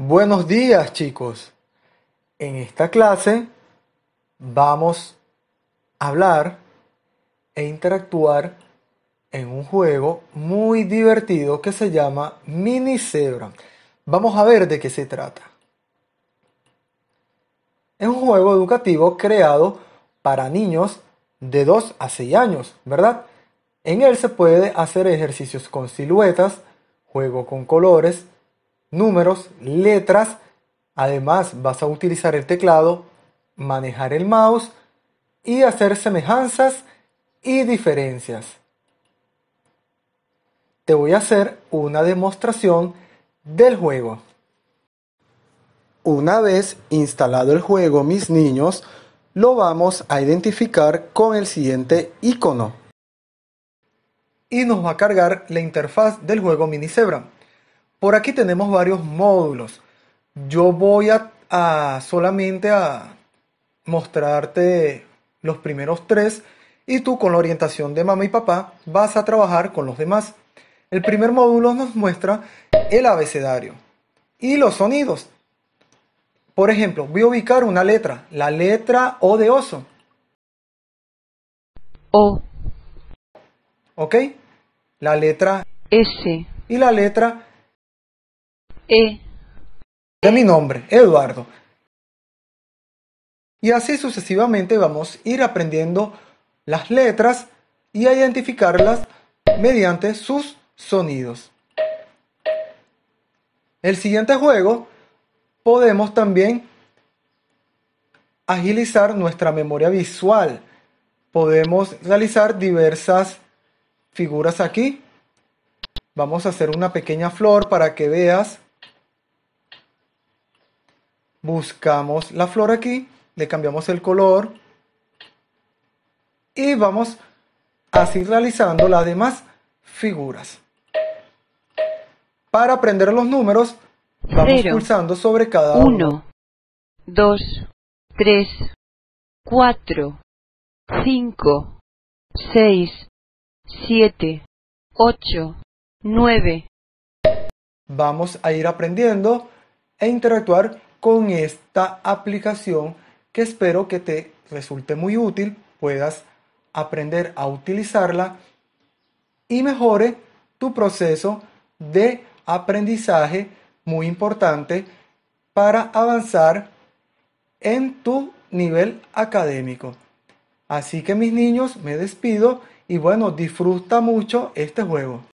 Buenos días chicos. En esta clase vamos a hablar e interactuar en un juego muy divertido que se llama Mini Zebra. Vamos a ver de qué se trata. Es un juego educativo creado para niños de 2 a 6 años, ¿verdad? En él se puede hacer ejercicios con siluetas, juego con colores, números, letras. Además vas a utilizar el teclado, manejar el mouse y hacer semejanzas y diferencias. Te voy a hacer una demostración del juego. Una vez instalado el juego, mis niños, lo vamos a identificar con el siguiente icono. Y nos va a cargar la interfaz del juego Mini por aquí tenemos varios módulos. Yo voy a, solamente a mostrarte los primeros tres y tú con la orientación de mamá y papá vas a trabajar con los demás. El primer módulo nos muestra el abecedario y los sonidos. Por ejemplo, voy a ubicar una letra, la letra O de oso. O. ¿Ok? La letra S. Y la letra eh, De mi nombre, Eduardo. Y así sucesivamente vamos a ir aprendiendo las letras y a identificarlas mediante sus sonidos. El siguiente juego podemos también agilizar nuestra memoria visual. Podemos realizar diversas figuras aquí. Vamos a hacer una pequeña flor para que veas buscamos la flor aquí, le cambiamos el color y vamos así realizando las demás figuras. Para aprender los números, vamos pulsando sobre cada uno. uno. 2, 3, 4, 5, 6, 7, 8, 9. Vamos a ir aprendiendo e interactuar con esta aplicación que espero que te resulte muy útil, puedas aprender a utilizarla y mejore tu proceso de aprendizaje muy importante para avanzar en tu nivel académico. Así que mis niños, me despido y bueno, disfruta mucho este juego.